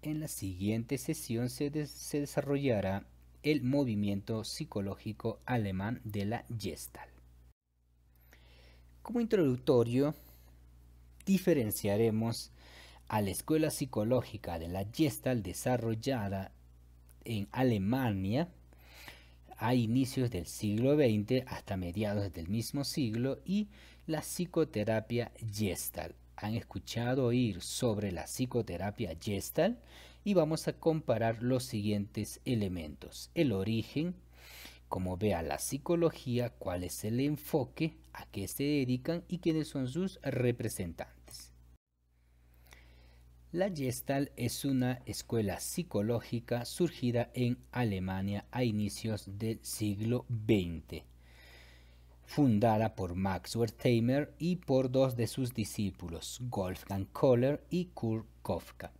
En la siguiente sesión se, desarrollará el movimiento psicológico alemán de la Gestalt. Como introductorio, diferenciaremos a la escuela psicológica de la Gestalt desarrollada en Alemania a inicios del siglo XX hasta mediados del mismo siglo y la psicoterapia Gestalt han escuchado oír sobre la psicoterapia gestal y vamos a comparar los siguientes elementos. El origen, cómo vea la psicología, cuál es el enfoque, a qué se dedican y quiénes son sus representantes. La gestal es una escuela psicológica surgida en Alemania a inicios del siglo XX fundada por Max Wertheimer y por dos de sus discípulos, Wolfgang Kohler y Kurt Kofka.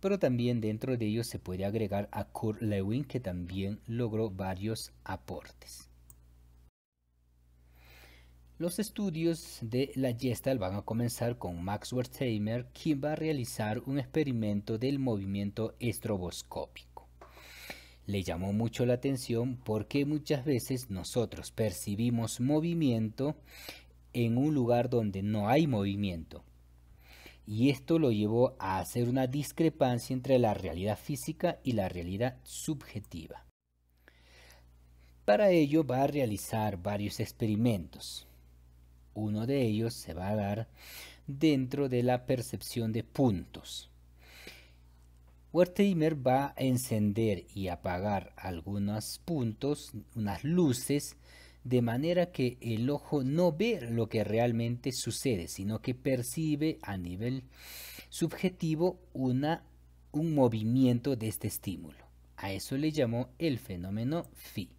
Pero también dentro de ellos se puede agregar a Kurt Lewin, que también logró varios aportes. Los estudios de la Gestalt van a comenzar con Max Wertheimer, quien va a realizar un experimento del movimiento estroboscópico le llamó mucho la atención porque muchas veces nosotros percibimos movimiento en un lugar donde no hay movimiento. Y esto lo llevó a hacer una discrepancia entre la realidad física y la realidad subjetiva. Para ello va a realizar varios experimentos. Uno de ellos se va a dar dentro de la percepción de puntos. Wertheimer va a encender y apagar algunos puntos, unas luces, de manera que el ojo no ve lo que realmente sucede, sino que percibe a nivel subjetivo una, un movimiento de este estímulo. A eso le llamó el fenómeno phi.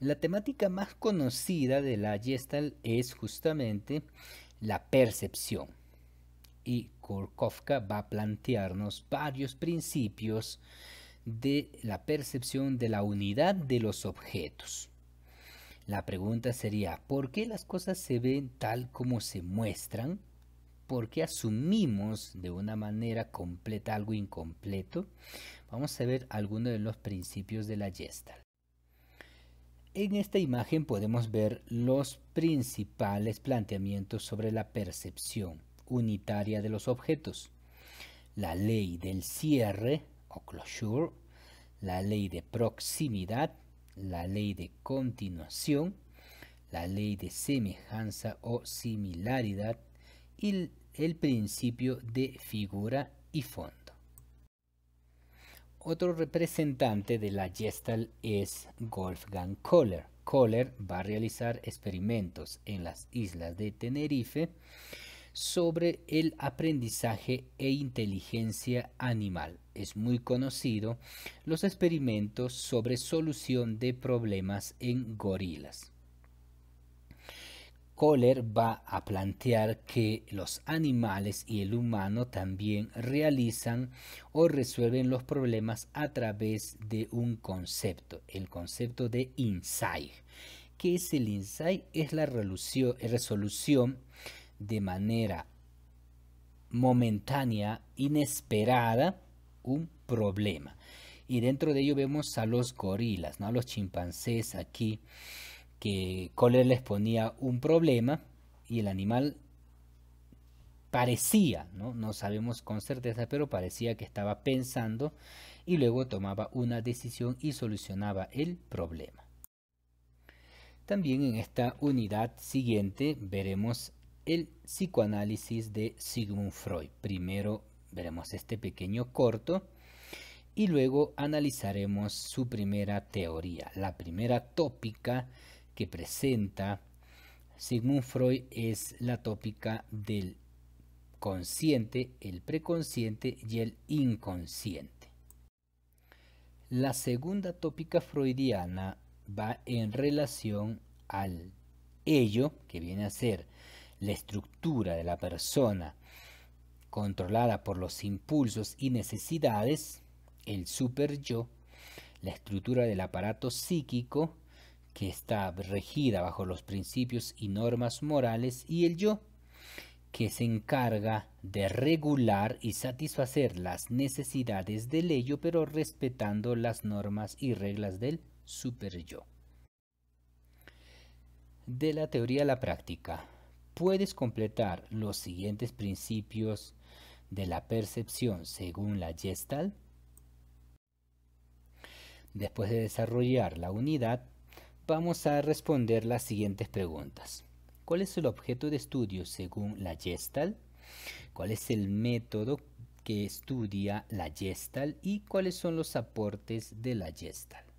La temática más conocida de la Gestalt es justamente la percepción y Korkovka va a plantearnos varios principios de la percepción de la unidad de los objetos. La pregunta sería, ¿por qué las cosas se ven tal como se muestran? ¿Por qué asumimos de una manera completa algo incompleto? Vamos a ver algunos de los principios de la Gestalt. En esta imagen podemos ver los principales planteamientos sobre la percepción unitaria de los objetos, la ley del cierre o closure, la ley de proximidad, la ley de continuación, la ley de semejanza o similaridad y el principio de figura y fondo. Otro representante de la Gestalt es Wolfgang Kohler. Kohler va a realizar experimentos en las islas de Tenerife sobre el aprendizaje e inteligencia animal. Es muy conocido los experimentos sobre solución de problemas en gorilas. Kohler va a plantear que los animales y el humano también realizan o resuelven los problemas a través de un concepto, el concepto de insight. ¿Qué es el insight? Es la resolución de manera momentánea, inesperada, un problema. Y dentro de ello vemos a los gorilas, ¿no? a los chimpancés aquí, que cole les ponía un problema y el animal parecía, ¿no? no sabemos con certeza, pero parecía que estaba pensando y luego tomaba una decisión y solucionaba el problema. También en esta unidad siguiente veremos el psicoanálisis de Sigmund Freud. Primero veremos este pequeño corto y luego analizaremos su primera teoría. La primera tópica que presenta Sigmund Freud es la tópica del consciente, el preconsciente y el inconsciente. La segunda tópica freudiana va en relación al ello, que viene a ser la estructura de la persona controlada por los impulsos y necesidades, el super yo, la estructura del aparato psíquico, que está regida bajo los principios y normas morales, y el yo, que se encarga de regular y satisfacer las necesidades del ello, pero respetando las normas y reglas del super yo. De la teoría a la práctica puedes completar los siguientes principios de la percepción según la gestal? Después de desarrollar la unidad, vamos a responder las siguientes preguntas. ¿Cuál es el objeto de estudio según la gestal? ¿Cuál es el método que estudia la gestal? ¿Y cuáles son los aportes de la gestal?